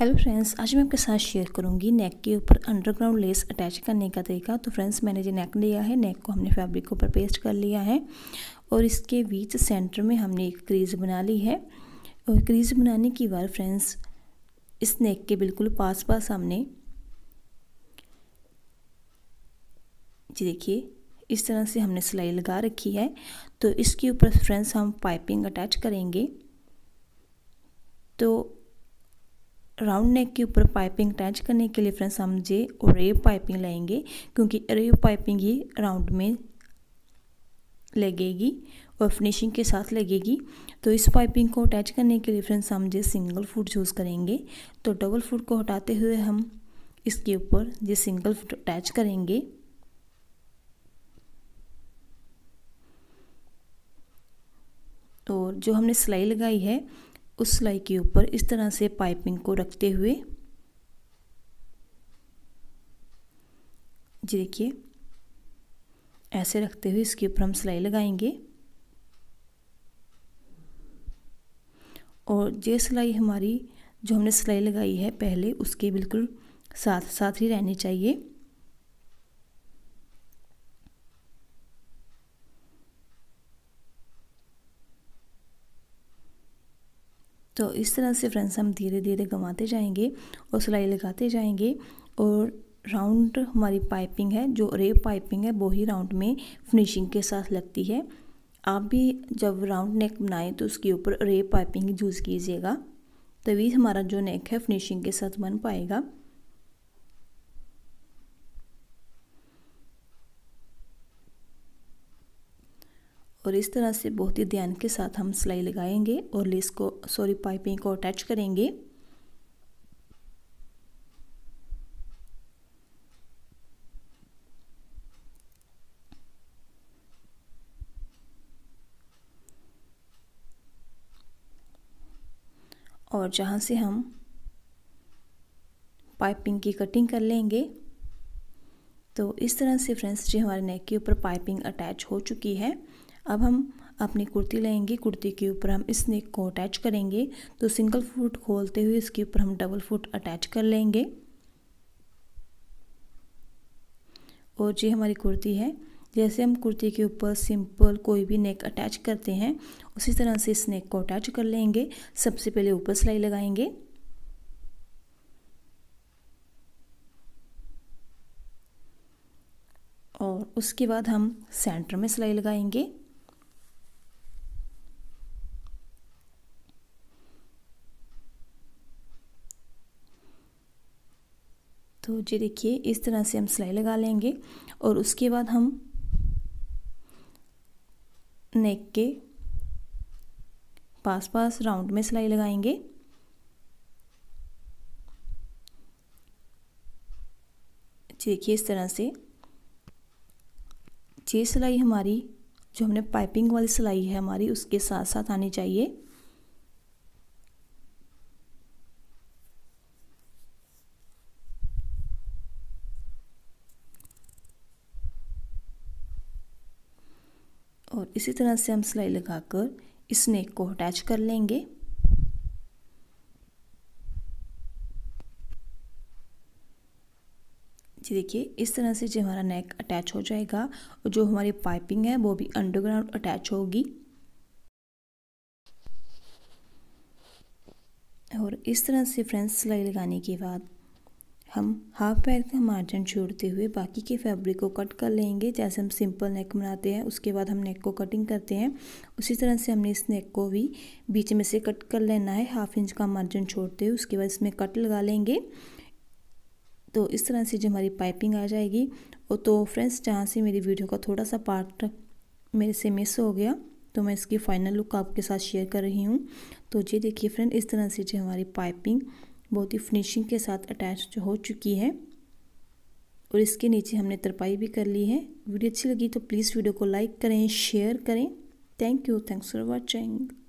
hello friends आज मैं आपके साथ शेयर करूंगी नेक के ऊपर अंडरग्राउंड लेस अटैच करने का तरीका तो फ्रेंड्स मैंने जो नेक लिया है नेक को हमने फैब्रिक के ऊपर पेस्ट कर लिया है और इसके बीच सेंटर में हमने एक क्रीज बना ली है और क्रीज बनाने की बार फ्रेंड्स इस नेक के बिल्कुल पास पास हमने जी देखिए इस तरह से हमने सिलाई लगा रखी है तो इसके ऊपर फ्रेंड्स हम पाइपिंग अटैच करेंगे तो राउंड नेक के ऊपर पाइपिंग अटैच करने के लिए फ्रेंड्स हम जे रेव पाइपिंग लाएंगे क्योंकि रेव पाइपिंग ही राउंड में लगेगी और फिनिशिंग के साथ लगेगी तो इस पाइपिंग को अटैच करने के लिए फ्रेंड्स हम जे सिंगल फुट चूज करेंगे तो डबल फुट को हटाते हुए हम इसके ऊपर जे सिंगल फुट अटैच करेंगे और जो हमने सिलाई लगाई है उस सिलाई के ऊपर इस तरह से पाइपिंग को रखते हुए जी देखिए ऐसे रखते हुए इसके ऊपर हम सिलाई लगाएंगे और ये सिलाई हमारी जो हमने सिलाई लगाई है पहले उसके बिल्कुल साथ साथ ही रहनी चाहिए तो इस तरह से फ्रेंड्स हम धीरे धीरे घुमाते जाएंगे और सिलाई लगाते जाएंगे और राउंड हमारी पाइपिंग है जो रेप पाइपिंग है वो ही राउंड में फिनिशिंग के साथ लगती है आप भी जब राउंड नेक बनाएं तो उसके ऊपर रेप पाइपिंग यूज़ कीजिएगा तभी हमारा जो नेक है फिनिशिंग के साथ बन पाएगा और इस तरह से बहुत ही ध्यान के साथ हम सिलाई लगाएंगे और लेस को सॉरी पाइपिंग को अटैच करेंगे और जहाँ से हम पाइपिंग की कटिंग कर लेंगे तो इस तरह से फ्रेंड्स जी हमारे नेक के ऊपर पाइपिंग अटैच हो चुकी है अब हम अपनी कुर्ती लेंगे कुर्ती के ऊपर हम इस नेक को अटैच करेंगे तो सिंगल फुट खोलते हुए इसके ऊपर हम डबल फुट अटैच कर लेंगे और ये हमारी कुर्ती है जैसे हम कुर्ती के ऊपर सिंपल कोई भी नेक अटैच करते हैं उसी तरह से इस नेक को अटैच कर लेंगे सबसे पहले ऊपर सिलाई लगाएंगे और उसके बाद हम सेंटर में सिलाई लगाएंगे तो जी देखिए इस तरह से हम सिलाई लगा लेंगे और उसके बाद हम नेक के पास पास राउंड में सिलाई लगाएंगे देखिए इस तरह से ये सिलाई हमारी जो हमने पाइपिंग वाली सिलाई है हमारी उसके साथ साथ आनी चाहिए और इसी तरह से हम सिलाई लगाकर इस नेक को अटैच कर लेंगे जी देखिए इस तरह से जो हमारा नेक अटैच हो जाएगा और जो हमारी पाइपिंग है वो भी अंडरग्राउंड अटैच होगी और इस तरह से फ्रेंड्स सिलाई लगाने के बाद हम हाफ पैर का मार्जिन छोड़ते हुए बाकी के फैब्रिक को कट कर लेंगे जैसे हम सिंपल नेक बनाते हैं उसके बाद हम नेक को कटिंग करते हैं उसी तरह से हमने इस नेक को भी बीच में से कट कर लेना है हाफ इंच का मार्जिन छोड़ते हुए उसके बाद इसमें कट लगा लेंगे तो इस तरह से जो हमारी पाइपिंग आ जाएगी और तो फ्रेंड्स जहाँ से मेरी वीडियो का थोड़ा सा पार्ट मेरे से मिस हो गया तो मैं इसकी फ़ाइनल लुक आपके साथ शेयर कर रही हूँ तो ये देखिए फ्रेंड इस तरह से जो हमारी पाइपिंग बहुत ही फिनिशिंग के साथ अटैच हो चुकी है और इसके नीचे हमने तरपाई भी कर ली है वीडियो अच्छी लगी तो प्लीज़ वीडियो को लाइक करें शेयर करें thank you thanks for watching